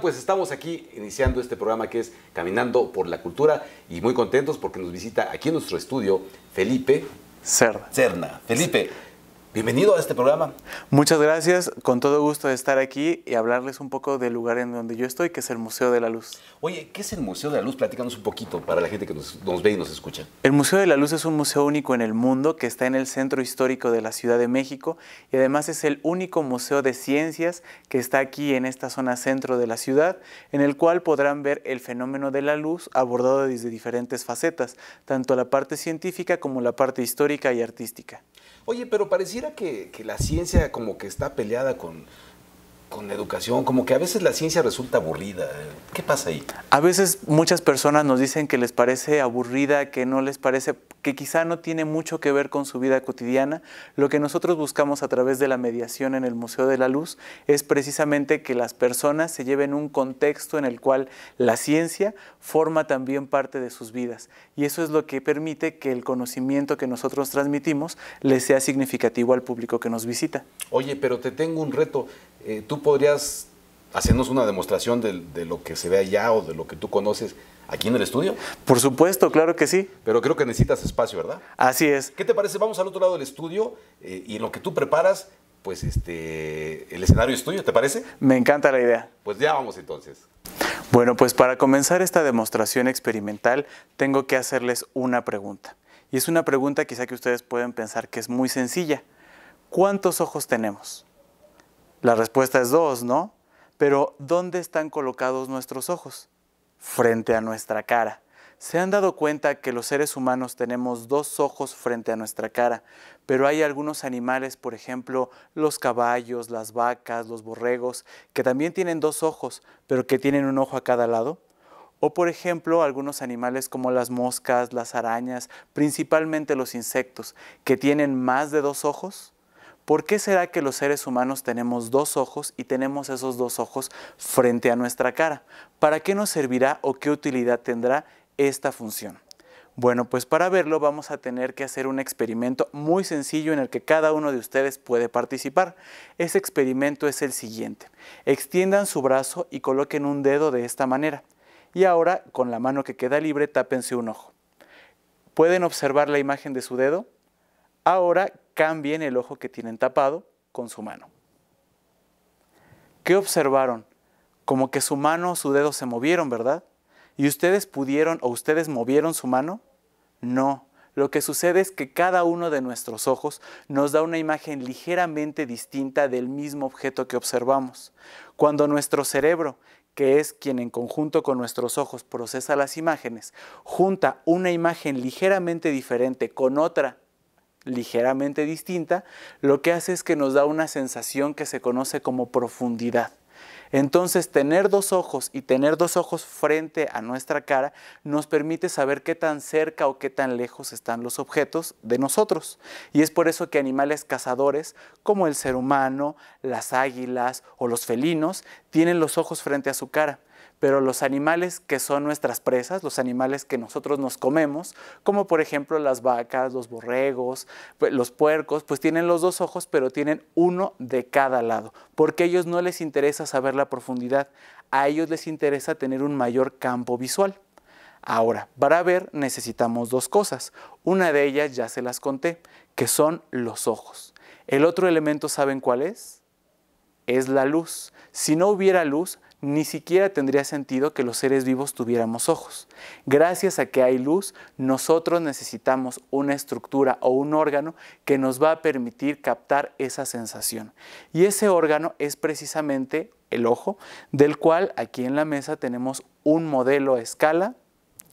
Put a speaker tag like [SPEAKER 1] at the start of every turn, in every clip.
[SPEAKER 1] Pues estamos aquí iniciando este programa que es Caminando por la Cultura y muy contentos porque nos visita aquí en nuestro estudio Felipe Cerna. Cerna. Felipe, Bienvenido a este programa. Muchas gracias, con todo gusto de estar aquí y
[SPEAKER 2] hablarles un poco del lugar en donde yo estoy, que es el Museo de la Luz.
[SPEAKER 1] Oye, ¿qué es el Museo
[SPEAKER 2] de la Luz? Platícanos un
[SPEAKER 1] poquito para la gente que nos, nos, ve y nos escucha.
[SPEAKER 2] El Museo de la Luz es un museo único en el mundo que está en el centro histórico de la Ciudad de México y además es el único museo de ciencias que está aquí en esta zona centro de la ciudad, en el cual podrán ver el fenómeno de la luz abordado desde diferentes facetas, tanto la parte científica como la parte histórica y artística.
[SPEAKER 1] Oye, pero pareciera que, la ciencia como que está peleada con, con la educación, como que a veces la ciencia resulta aburrida. ¿Qué pasa ahí?
[SPEAKER 2] A veces muchas personas nos dicen que les parece aburrida, que no les parece que quizá no tiene mucho que ver con su vida cotidiana. Lo que nosotros buscamos a través de la mediación en el Museo de la Luz es precisamente que las personas se lleven un contexto en el cual la ciencia forma también parte de sus vidas. Y eso es lo que permite que el conocimiento que nosotros transmitimos le sea significativo al público que nos visita.
[SPEAKER 1] Oye, pero te tengo un reto. Eh, ¿Tú podrías hacernos una demostración de lo que se ve allá o de lo que tú conoces? ¿Aquí en el estudio? Por supuesto, claro que sí. Pero creo que necesitas espacio, ¿verdad? Así es. ¿Qué te parece? Vamos al otro lado del estudio eh, y lo que tú preparas, pues este, el escenario es tuyo, ¿te parece? Me encanta la idea. Pues ya vamos entonces.
[SPEAKER 2] Bueno, pues para comenzar esta demostración experimental, tengo que hacerles una pregunta. Y es una pregunta quizá que ustedes pueden pensar que es muy sencilla. ¿Cuántos ojos tenemos? La respuesta es dos, ¿no? Pero ¿dónde están colocados nuestros ojos? frente a nuestra cara. ¿Se han dado cuenta que los seres humanos tenemos dos ojos frente a nuestra cara? Pero hay algunos animales, por ejemplo, los caballos, las vacas, los borregos, que también tienen dos ojos, pero que tienen un ojo a cada lado. O por ejemplo, algunos animales como las moscas, las arañas, principalmente los insectos, que tienen más de dos ojos, ¿Por qué será que los seres humanos tenemos dos ojos y tenemos esos dos ojos frente a nuestra cara? ¿Para qué nos servirá o qué utilidad tendrá esta función? Bueno, pues para verlo vamos a tener que hacer un experimento muy sencillo en el que cada uno de ustedes puede participar. Ese experimento es el siguiente. Extiendan su brazo y coloquen un dedo de esta manera. Y ahora, con la mano que queda libre, tápense un ojo. ¿Pueden observar la imagen de su dedo? Ahora cambien el ojo que tienen tapado con su mano. ¿Qué observaron? Como que su mano o su dedo se movieron, ¿verdad? ¿Y ustedes pudieron o ustedes movieron su mano? No. Lo que sucede es que cada uno de nuestros ojos nos da una imagen ligeramente distinta del mismo objeto que observamos. Cuando nuestro cerebro, que es quien en conjunto con nuestros ojos procesa las imágenes, junta una imagen ligeramente diferente con otra ligeramente distinta, lo que hace es que nos da una sensación que se conoce como profundidad. Entonces, tener dos ojos y tener dos ojos frente a nuestra cara nos permite saber qué tan cerca o qué tan lejos están los objetos de nosotros. Y es por eso que animales cazadores, como el ser humano, las águilas o los felinos, tienen los ojos frente a su cara pero los animales que son nuestras presas, los animales que nosotros nos comemos, como por ejemplo las vacas, los borregos, pues, los puercos, pues tienen los dos ojos, pero tienen uno de cada lado, porque a ellos no les interesa saber la profundidad, a ellos les interesa tener un mayor campo visual. Ahora, para ver necesitamos dos cosas. Una de ellas ya se las conté, que son los ojos. El otro elemento, ¿saben cuál es? Es la luz. Si no hubiera luz, ni siquiera tendría sentido que los seres vivos tuviéramos ojos. Gracias a que hay luz, nosotros necesitamos una estructura o un órgano que nos va a permitir captar esa sensación. Y ese órgano es precisamente el ojo, del cual aquí en la mesa tenemos un modelo a escala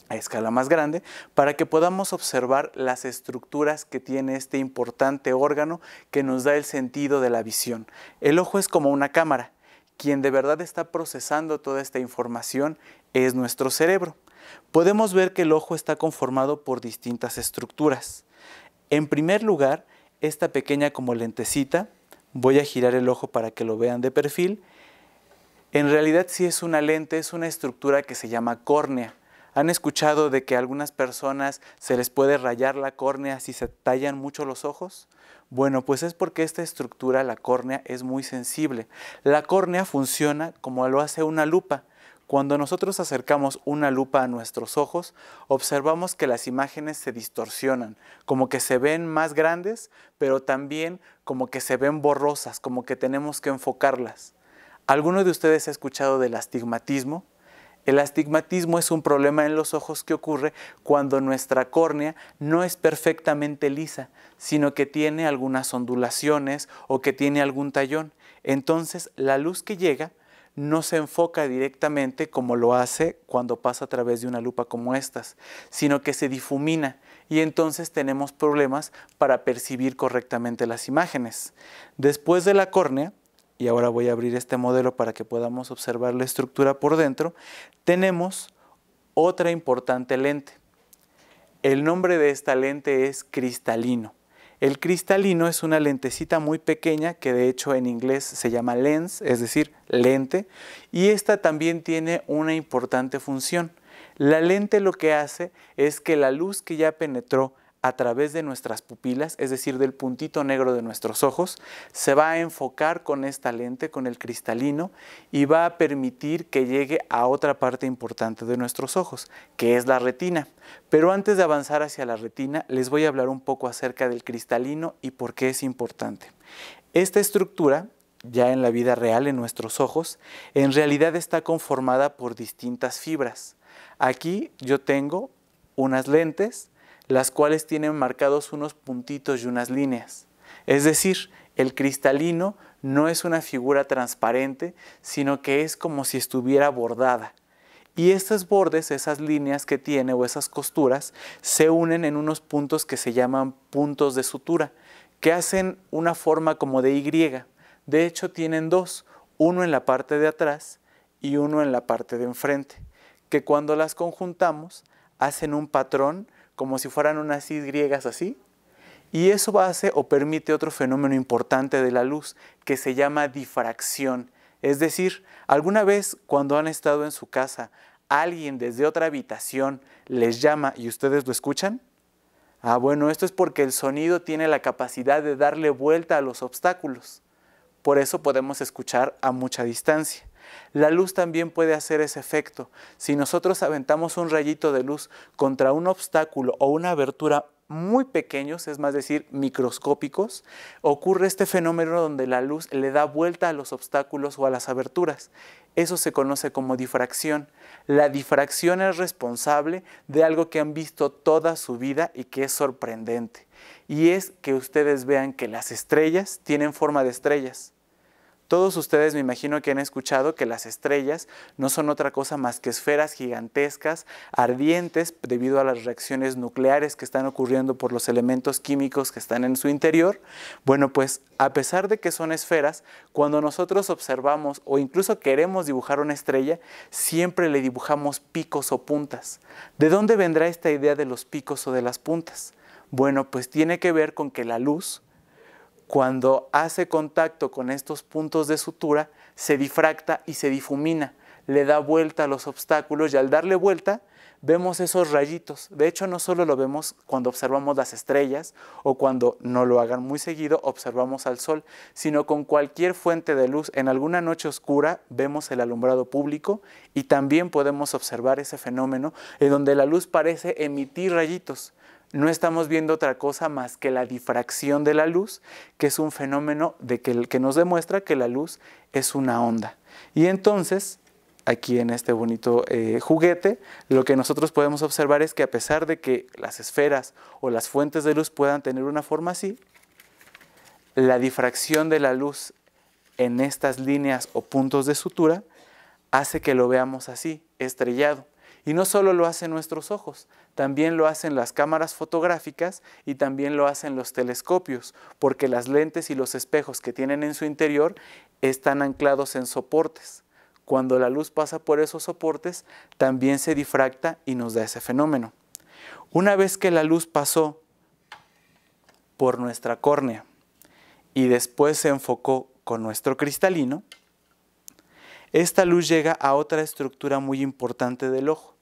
[SPEAKER 2] a escala más grande, para que podamos observar las estructuras que tiene este importante órgano que nos da el sentido de la visión. El ojo es como una cámara quien de verdad está procesando toda esta información es nuestro cerebro. Podemos ver que el ojo está conformado por distintas estructuras. En primer lugar, esta pequeña como lentecita, voy a girar el ojo para que lo vean de perfil, en realidad si es una lente, es una estructura que se llama córnea. ¿Han escuchado de que a algunas personas se les puede rayar la córnea si se tallan mucho los ojos? Bueno, pues es porque esta estructura, la córnea, es muy sensible. La córnea funciona como lo hace una lupa. Cuando nosotros acercamos una lupa a nuestros ojos, observamos que las imágenes se distorsionan, como que se ven más grandes, pero también como que se ven borrosas, como que tenemos que enfocarlas. ¿Alguno de ustedes ha escuchado del astigmatismo? El astigmatismo es un problema en los ojos que ocurre cuando nuestra córnea no es perfectamente lisa, sino que tiene algunas ondulaciones o que tiene algún tallón. Entonces la luz que llega no se enfoca directamente como lo hace cuando pasa a través de una lupa como estas, sino que se difumina y entonces tenemos problemas para percibir correctamente las imágenes. Después de la córnea, y ahora voy a abrir este modelo para que podamos observar la estructura por dentro, tenemos otra importante lente. El nombre de esta lente es cristalino. El cristalino es una lentecita muy pequeña que de hecho en inglés se llama lens, es decir, lente, y esta también tiene una importante función. La lente lo que hace es que la luz que ya penetró a través de nuestras pupilas, es decir, del puntito negro de nuestros ojos, se va a enfocar con esta lente, con el cristalino, y va a permitir que llegue a otra parte importante de nuestros ojos, que es la retina. Pero antes de avanzar hacia la retina, les voy a hablar un poco acerca del cristalino y por qué es importante. Esta estructura ya en la vida real, en nuestros ojos, en realidad está conformada por distintas fibras. Aquí yo tengo unas lentes las cuales tienen marcados unos puntitos y unas líneas. Es decir, el cristalino no es una figura transparente, sino que es como si estuviera bordada. Y estos bordes, esas líneas que tiene o esas costuras, se unen en unos puntos que se llaman puntos de sutura, que hacen una forma como de Y. De hecho, tienen dos, uno en la parte de atrás y uno en la parte de enfrente, que cuando las conjuntamos hacen un patrón como si fueran unas Y griegas así. Y eso hace o permite otro fenómeno importante de la luz que se llama difracción. Es decir, alguna vez cuando han estado en su casa, alguien desde otra habitación les llama y ustedes lo escuchan. Ah, bueno, esto es porque el sonido tiene la capacidad de darle vuelta a los obstáculos. Por eso podemos escuchar a mucha distancia. La luz también puede hacer ese efecto. Si nosotros aventamos un rayito de luz contra un obstáculo o una abertura muy pequeños, es más decir, microscópicos, ocurre este fenómeno donde la luz le da vuelta a los obstáculos o a las aberturas. Eso se conoce como difracción. La difracción es responsable de algo que han visto toda su vida y que es sorprendente. Y es que ustedes vean que las estrellas tienen forma de estrellas todos ustedes me imagino que han escuchado que las estrellas no son otra cosa más que esferas gigantescas, ardientes, debido a las reacciones nucleares que están ocurriendo por los elementos químicos que están en su interior. Bueno, pues a pesar de que son esferas, cuando nosotros observamos o incluso queremos dibujar una estrella, siempre le dibujamos picos o puntas. ¿De dónde vendrá esta idea de los picos o de las puntas? Bueno, pues tiene que ver con que la luz, cuando hace contacto con estos puntos de sutura, se difracta y se difumina, le da vuelta a los obstáculos y al darle vuelta vemos esos rayitos. De hecho, no solo lo vemos cuando observamos las estrellas o cuando no lo hagan muy seguido, observamos al sol, sino con cualquier fuente de luz. En alguna noche oscura vemos el alumbrado público y también podemos observar ese fenómeno en donde la luz parece emitir rayitos no estamos viendo otra cosa más que la difracción de la luz, que es un fenómeno de que, que nos demuestra que la luz es una onda. Y entonces, aquí en este bonito eh, juguete, lo que nosotros podemos observar es que a pesar de que las esferas o las fuentes de luz puedan tener una forma así, la difracción de la luz en estas líneas o puntos de sutura hace que lo veamos así, estrellado. Y no solo lo hacen nuestros ojos, también lo hacen las cámaras fotográficas y también lo hacen los telescopios, porque las lentes y los espejos que tienen en su interior están anclados en soportes. Cuando la luz pasa por esos soportes, también se difracta y nos da ese fenómeno. Una vez que la luz pasó por nuestra córnea y después se enfocó con nuestro cristalino, esta luz llega a otra estructura muy importante del ojo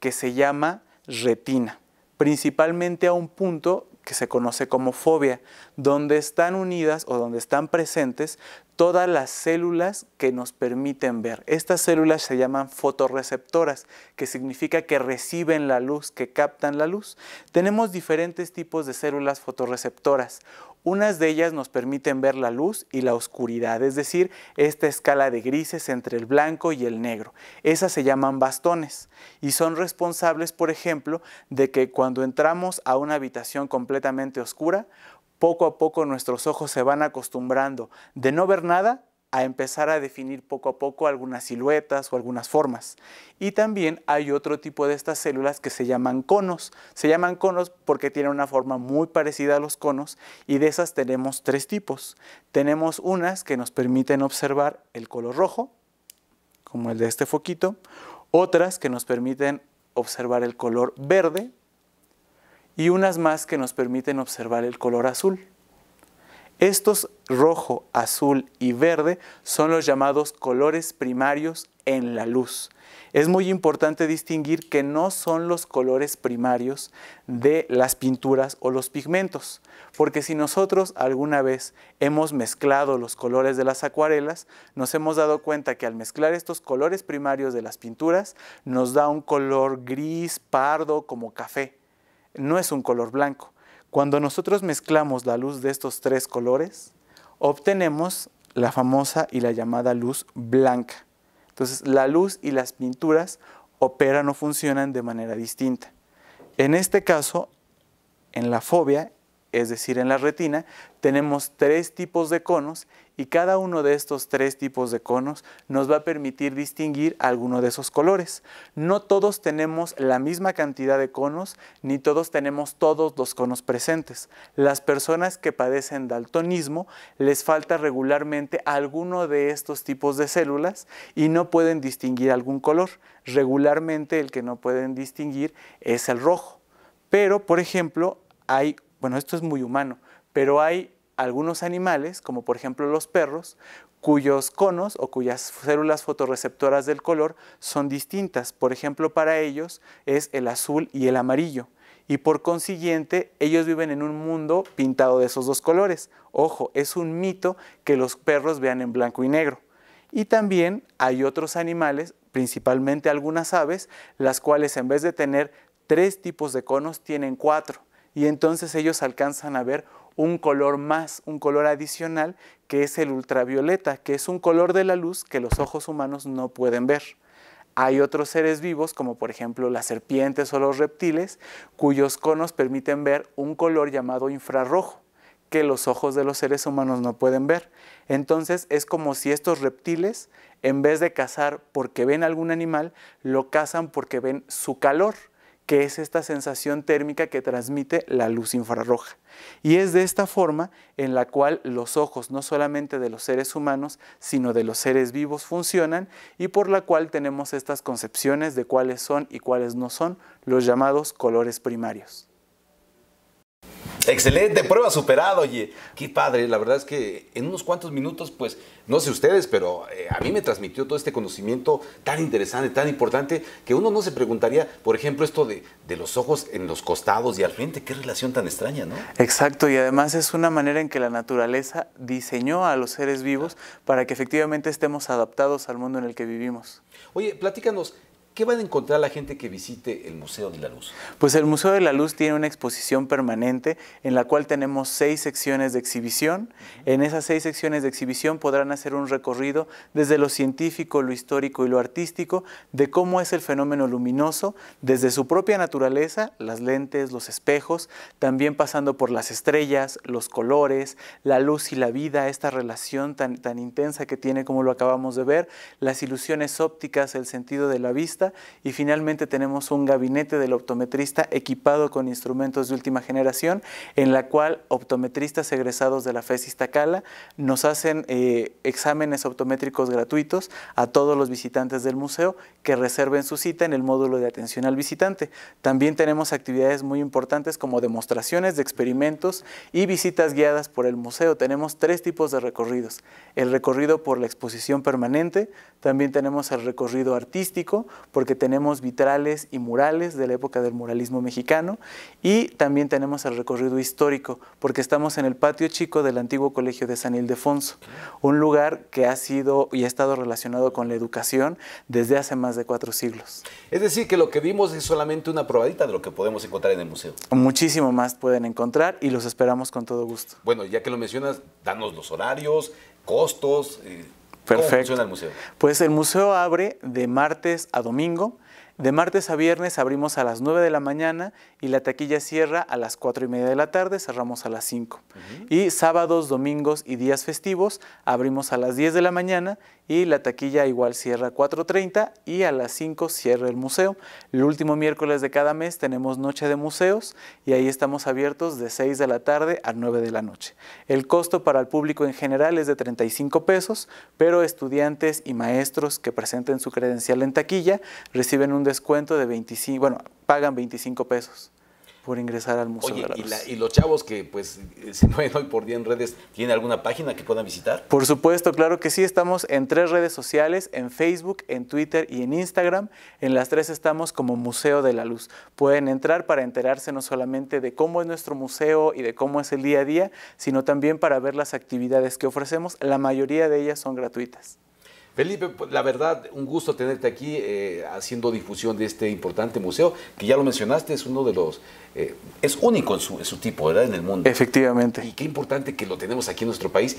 [SPEAKER 2] que se llama retina, principalmente a un punto que se conoce como fobia, donde están unidas o donde están presentes todas las células que nos permiten ver. Estas células se llaman fotorreceptoras, que significa que reciben la luz, que captan la luz. Tenemos diferentes tipos de células fotorreceptoras. Unas de ellas nos permiten ver la luz y la oscuridad, es decir, esta escala de grises entre el blanco y el negro. Esas se llaman bastones y son responsables, por ejemplo, de que cuando entramos a una habitación completamente oscura, poco a poco nuestros ojos se van acostumbrando de no ver nada a empezar a definir poco a poco algunas siluetas o algunas formas. Y también hay otro tipo de estas células que se llaman conos. Se llaman conos porque tienen una forma muy parecida a los conos y de esas tenemos tres tipos. Tenemos unas que nos permiten observar el color rojo, como el de este foquito, otras que nos permiten observar el color verde, y unas más que nos permiten observar el color azul. Estos rojo, azul y verde son los llamados colores primarios en la luz. Es muy importante distinguir que no son los colores primarios de las pinturas o los pigmentos, porque si nosotros alguna vez hemos mezclado los colores de las acuarelas, nos hemos dado cuenta que al mezclar estos colores primarios de las pinturas nos da un color gris, pardo, como café no es un color blanco. Cuando nosotros mezclamos la luz de estos tres colores, obtenemos la famosa y la llamada luz blanca. Entonces, la luz y las pinturas operan o funcionan de manera distinta. En este caso, en la fobia, es decir, en la retina, tenemos tres tipos de conos y cada uno de estos tres tipos de conos nos va a permitir distinguir alguno de esos colores. No todos tenemos la misma cantidad de conos, ni todos tenemos todos los conos presentes. Las personas que padecen daltonismo les falta regularmente alguno de estos tipos de células y no pueden distinguir algún color. Regularmente el que no pueden distinguir es el rojo. Pero, por ejemplo, hay bueno, esto es muy humano, pero hay algunos animales, como por ejemplo los perros, cuyos conos o cuyas células fotorreceptoras del color son distintas. Por ejemplo, para ellos es el azul y el amarillo. Y por consiguiente, ellos viven en un mundo pintado de esos dos colores. Ojo, es un mito que los perros vean en blanco y negro. Y también hay otros animales, principalmente algunas aves, las cuales en vez de tener tres tipos de conos tienen cuatro y entonces ellos alcanzan a ver un color más, un color adicional, que es el ultravioleta, que es un color de la luz que los ojos humanos no pueden ver. Hay otros seres vivos, como por ejemplo las serpientes o los reptiles, cuyos conos permiten ver un color llamado infrarrojo, que los ojos de los seres humanos no pueden ver. Entonces es como si estos reptiles, en vez de cazar porque ven algún animal, lo cazan porque ven su calor que es esta sensación térmica que transmite la luz infrarroja. Y es de esta forma en la cual los ojos, no solamente de los seres humanos, sino de los seres vivos, funcionan y por la cual tenemos estas concepciones de cuáles son y cuáles no son los llamados colores primarios.
[SPEAKER 1] Excelente, prueba superada, oye. Qué padre, la verdad es que en unos cuantos minutos, pues, no sé ustedes, pero eh, a mí me transmitió todo este conocimiento tan interesante, tan importante, que uno no se preguntaría, por ejemplo, esto de, de los ojos en los costados y al frente, qué relación tan extraña, ¿no?
[SPEAKER 2] Exacto, y además es una manera en que la naturaleza diseñó a los seres vivos para que efectivamente estemos adaptados al mundo en el que vivimos. Oye, platícanos, ¿Qué van a encontrar la gente que visite el Museo de la Luz? Pues el Museo de la Luz tiene una exposición permanente en la cual tenemos seis secciones de exhibición. En esas seis secciones de exhibición podrán hacer un recorrido desde lo científico, lo histórico y lo artístico de cómo es el fenómeno luminoso desde su propia naturaleza, las lentes, los espejos, también pasando por las estrellas, los colores, la luz y la vida, esta relación tan, tan intensa que tiene como lo acabamos de ver, las ilusiones ópticas, el sentido de la vista y finalmente tenemos un gabinete del optometrista equipado con instrumentos de última generación en la cual optometristas egresados de la FES Iztacala nos hacen eh, exámenes optométricos gratuitos a todos los visitantes del museo que reserven su cita en el módulo de atención al visitante. También tenemos actividades muy importantes como demostraciones de experimentos y visitas guiadas por el museo. Tenemos tres tipos de recorridos. El recorrido por la exposición permanente, también tenemos el recorrido artístico porque tenemos vitrales y murales de la época del muralismo mexicano y también tenemos el recorrido histórico, porque estamos en el patio chico del antiguo colegio de San Ildefonso, un lugar que ha sido y ha estado relacionado con la educación desde hace más de cuatro siglos.
[SPEAKER 1] Es decir, que lo que vimos es solamente una probadita de lo que podemos encontrar en el museo.
[SPEAKER 2] Muchísimo más pueden encontrar y los esperamos con todo gusto.
[SPEAKER 1] Bueno, ya que lo mencionas, danos los horarios, costos. Eh, Perfecto. ¿Cómo funciona el museo?
[SPEAKER 2] Pues el museo abre de martes a domingo. De martes a viernes abrimos a las 9 de la mañana y la taquilla cierra a las 4 y media de la tarde, cerramos a las 5. Y sábados, domingos y días festivos abrimos a las 10 de la mañana y la taquilla igual cierra a 4.30 y a las 5 cierra el museo. El último miércoles de cada mes tenemos Noche de Museos y ahí estamos abiertos de 6 de la tarde a 9 de la noche. El costo para el público en general es de 35 pesos, pero estudiantes y maestros que presenten su credencial en taquilla reciben un descuento de 25, bueno, pagan 25 pesos por ingresar al Museo de la Luz. Y,
[SPEAKER 1] y, los chavos que pues eh, se mueven hoy por día en redes, ¿tienen alguna página que puedan visitar?
[SPEAKER 2] Por supuesto, claro que sí. Estamos en tres redes sociales, en Facebook, en Twitter y en Instagram. En las tres estamos como Museo de la Luz. Pueden entrar para enterarse no solamente de cómo es nuestro museo y de cómo es el día a día, sino también para ver las actividades que ofrecemos. La mayoría de ellas son gratuitas.
[SPEAKER 1] Felipe, pues, la verdad, un gusto tenerte aquí eh, haciendo difusión de este importante museo, que ya lo mencionaste, es uno de los, eh, es único en su, tipo, ¿verdad? En el mundo. Efectivamente. Y qué importante que lo tenemos aquí en nuestro país.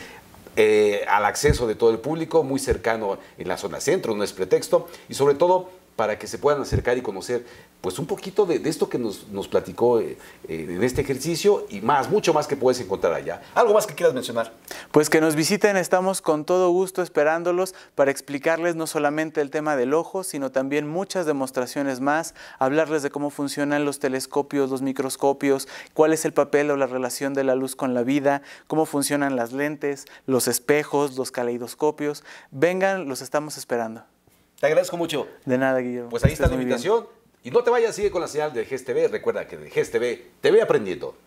[SPEAKER 1] Eh, al acceso de todo el público, muy cercano en la zona centro, no es pretexto, y sobre todo para que se puedan acercar y conocer pues un poquito de, esto que nos, platicó eh, eh, en este ejercicio y más, mucho más que puedes encontrar allá. ¿Algo más que quieras mencionar?
[SPEAKER 2] Pues que nos visiten, estamos con todo gusto esperándolos para explicarles no solamente el tema del ojo, sino también muchas demostraciones más, hablarles de cómo funcionan los telescopios, los microscopios, cuál es el papel o la relación de la luz con la vida, cómo funcionan las lentes, los espejos, los caleidoscopios. Vengan, los estamos esperando.
[SPEAKER 1] Te agradezco mucho.
[SPEAKER 2] De nada, Guillermo. Pues ahí está la invitación.
[SPEAKER 1] Y no te vayas, sigue con la señal de GSTV. Recuerda que de GSTV te ve aprendiendo.